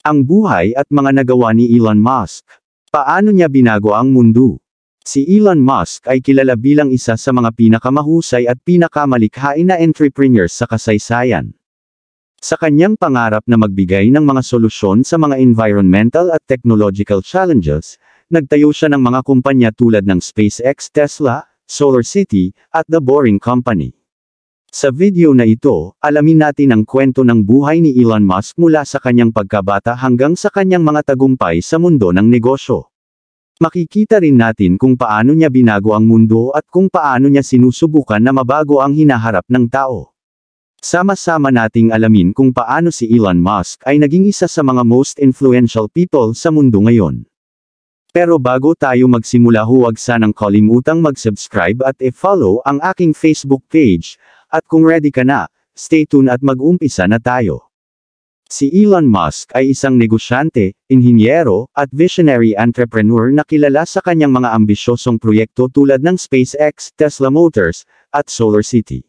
Ang buhay at mga nagawa ni Elon Musk. Paano niya binago ang mundo? Si Elon Musk ay kilala bilang isa sa mga pinakamahusay at pinakamalikhain na entrepreneurs sa kasaysayan. Sa kanyang pangarap na magbigay ng mga solusyon sa mga environmental at technological challenges, nagtayo siya ng mga kumpanya tulad ng SpaceX Tesla, SolarCity, at The Boring Company. Sa video na ito, alamin natin ang kwento ng buhay ni Elon Musk mula sa kanyang pagkabata hanggang sa kanyang mga tagumpay sa mundo ng negosyo. Makikita rin natin kung paano niya binago ang mundo at kung paano niya sinusubukan na mabago ang hinaharap ng tao. Sama-sama nating alamin kung paano si Elon Musk ay naging isa sa mga most influential people sa mundo ngayon. Pero bago tayo magsimula huwag sanang kalimutang mag-subscribe at e-follow ang aking Facebook page, at kung ready ka na, stay tuned at mag-umpisa na tayo. Si Elon Musk ay isang negosyante, inhinyero, at visionary entrepreneur na kilala sa kanyang mga ambisyosong proyekto tulad ng SpaceX, Tesla Motors, at Solar City.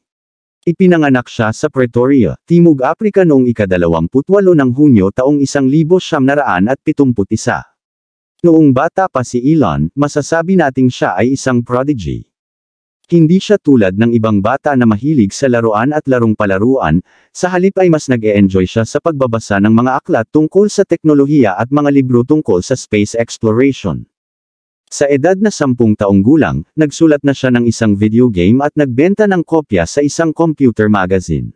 Ipinanganak siya sa Pretoria, Timog Afrika noong ika-28 ng Hunyo taong 1971. Noong bata pa si Elon, masasabi nating siya ay isang prodigy. Hindi siya tulad ng ibang bata na mahilig sa laruan at larong palaruan, sa halip ay mas nag-e-enjoy siya sa pagbabasa ng mga aklat tungkol sa teknolohiya at mga libro tungkol sa space exploration. Sa edad na sampung taong gulang, nagsulat na siya ng isang video game at nagbenta ng kopya sa isang computer magazine.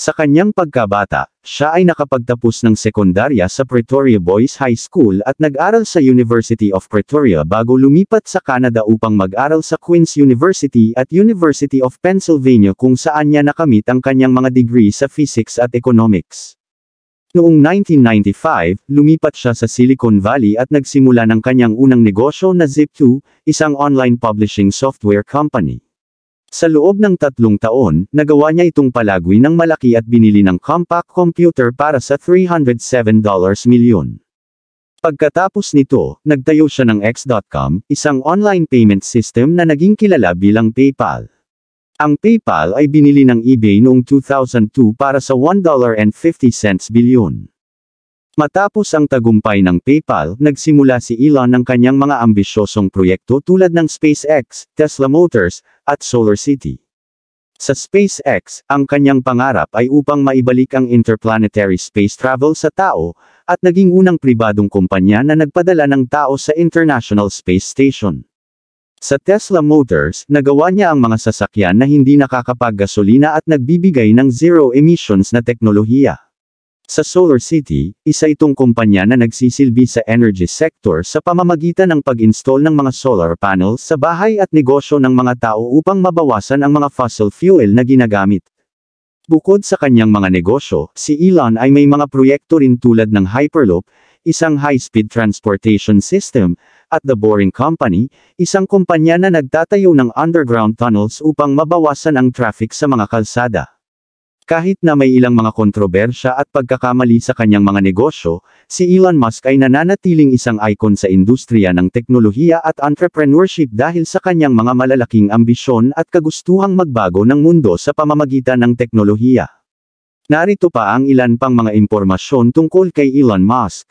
Sa kanyang pagkabata, siya ay nakapagtapos ng sekundarya sa Pretoria Boys High School at nag-aral sa University of Pretoria bago lumipat sa Canada upang mag-aral sa Queen's University at University of Pennsylvania kung saan niya nakamit ang kanyang mga degree sa Physics at Economics. Noong 1995, lumipat siya sa Silicon Valley at nagsimula ng kanyang unang negosyo na Zip2, isang online publishing software company. Sa loob ng tatlong taon, nagawa niya itong palagoy ng malaki at binili ng compact computer para sa $307 milyon. Pagkatapos nito, nagtayo siya ng X.com, isang online payment system na naging kilala bilang PayPal. Ang PayPal ay binili ng eBay noong 2002 para sa $1.50 bilyon. Matapos ang tagumpay ng PayPal, nagsimula si Elon ng kanyang mga ambisyosong proyekto tulad ng SpaceX, Tesla Motors, at SolarCity. Sa SpaceX, ang kanyang pangarap ay upang maibalik ang interplanetary space travel sa tao, at naging unang pribadong kumpanya na nagpadala ng tao sa International Space Station. Sa Tesla Motors, nagawa niya ang mga sasakyan na hindi nakakapag-gasolina at nagbibigay ng zero emissions na teknolohiya. Sa Solar City, isa itong kumpanya na nagsisilbi sa energy sector sa pamamagitan ng pag-install ng mga solar panels sa bahay at negosyo ng mga tao upang mabawasan ang mga fossil fuel na ginagamit. Bukod sa kanyang mga negosyo, si Elon ay may mga proyekto rin tulad ng Hyperloop, isang high-speed transportation system, at The Boring Company, isang kumpanya na nagtatayo ng underground tunnels upang mabawasan ang traffic sa mga kalsada. Kahit na may ilang mga kontrobersya at pagkakamali sa kanyang mga negosyo, si Elon Musk ay nananatiling isang icon sa industriya ng teknolohiya at entrepreneurship dahil sa kanyang mga malalaking ambisyon at kagustuhang magbago ng mundo sa pamamagitan ng teknolohiya. Narito pa ang ilan pang mga impormasyon tungkol kay Elon Musk.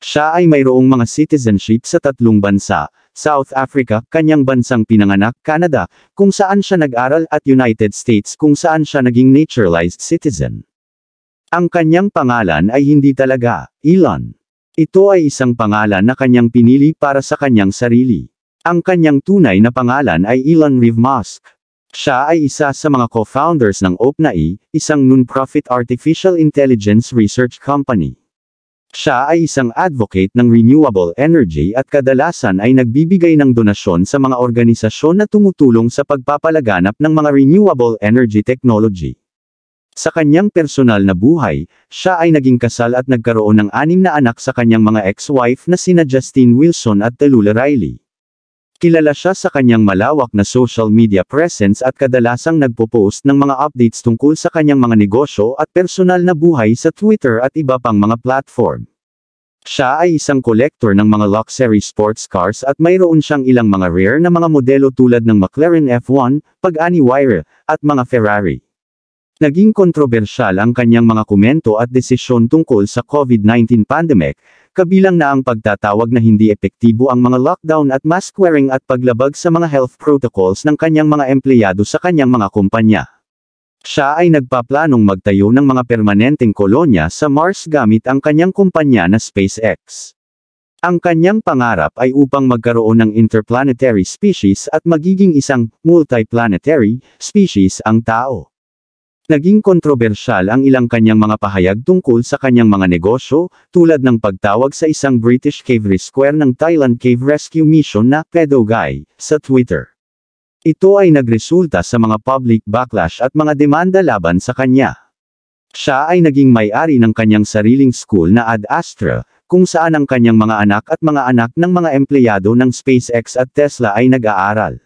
Siya ay mayroong mga citizenship sa tatlong bansa, South Africa, kanyang bansang pinanganak, Canada, kung saan siya nag-aral at United States kung saan siya naging naturalized citizen. Ang kanyang pangalan ay hindi talaga, Elon. Ito ay isang pangalan na kanyang pinili para sa kanyang sarili. Ang kanyang tunay na pangalan ay Elon Reeve Musk. Siya ay isa sa mga co-founders ng OpenAI, isang non-profit artificial intelligence research company. Siya ay isang advocate ng renewable energy at kadalasan ay nagbibigay ng donasyon sa mga organisasyon na tumutulong sa pagpapalaganap ng mga renewable energy technology. Sa kanyang personal na buhay, siya ay naging kasal at nagkaroon ng anim na anak sa kanyang mga ex-wife na sina Justine Wilson at Talula Riley. Kilala siya sa kanyang malawak na social media presence at kadalasang nagpo-post ng mga updates tungkol sa kanyang mga negosyo at personal na buhay sa Twitter at iba pang mga platform. Siya ay isang kolektor ng mga luxury sports cars at mayroon siyang ilang mga rare na mga modelo tulad ng McLaren F1, Pagani Wire, at mga Ferrari. Naging kontrobersyal ang kanyang mga komento at desisyon tungkol sa COVID-19 pandemic, kabilang na ang pagtatawag na hindi epektibo ang mga lockdown at mask wearing at paglabag sa mga health protocols ng kanyang mga empleyado sa kanyang mga kumpanya. Siya ay nagpaplanong magtayo ng mga permanenteng kolonya sa Mars gamit ang kanyang kumpanya na SpaceX. Ang kanyang pangarap ay upang magkaroon ng interplanetary species at magiging isang multiplanetary species ang tao. Naging kontrobersyal ang ilang kanyang mga pahayag tungkol sa kanyang mga negosyo, tulad ng pagtawag sa isang British Cavery Square ng Thailand Cave Rescue Mission na Pedogay sa Twitter. Ito ay nagresulta sa mga public backlash at mga demanda laban sa kanya. Siya ay naging may-ari ng kanyang sariling school na Ad Astra, kung saan ang kanyang mga anak at mga anak ng mga empleyado ng SpaceX at Tesla ay nag-aaral.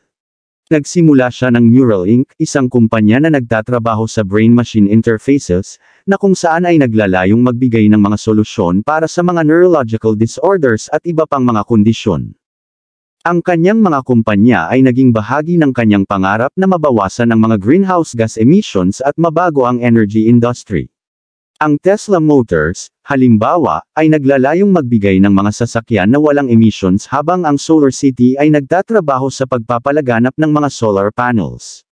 Nagsimula siya ng Neural Inc., isang kumpanya na nagtatrabaho sa brain-machine interfaces, na kung saan ay naglalayong magbigay ng mga solusyon para sa mga neurological disorders at iba pang mga kondisyon. Ang kanyang mga kumpanya ay naging bahagi ng kanyang pangarap na mabawasan ang mga greenhouse gas emissions at mabago ang energy industry. Ang Tesla Motors, halimbawa, ay naglalayong magbigay ng mga sasakyan na walang emissions habang ang Solar City ay nagtatrabaho sa pagpapalaganap ng mga solar panels.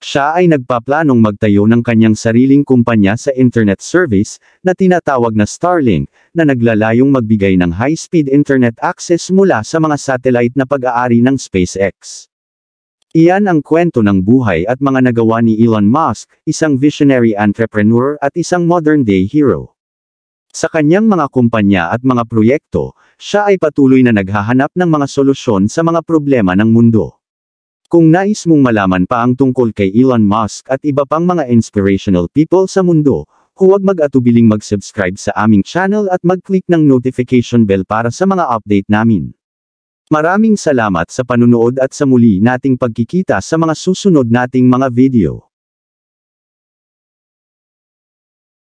Siya ay nagpaplanong magtayo ng kanyang sariling kumpanya sa internet service na tinatawag na Starlink, na naglalayong magbigay ng high-speed internet access mula sa mga satellite na pag-aari ng SpaceX. Iyan ang kwento ng buhay at mga nagawa ni Elon Musk, isang visionary entrepreneur at isang modern-day hero. Sa kanyang mga kumpanya at mga proyekto, siya ay patuloy na naghahanap ng mga solusyon sa mga problema ng mundo. Kung nais mong malaman pa ang tungkol kay Elon Musk at iba pang mga inspirational people sa mundo, huwag mag-atubiling mag-subscribe sa aming channel at mag-click ng notification bell para sa mga update namin. Maraming salamat sa panunood at sa muli nating pagkikita sa mga susunod nating mga video.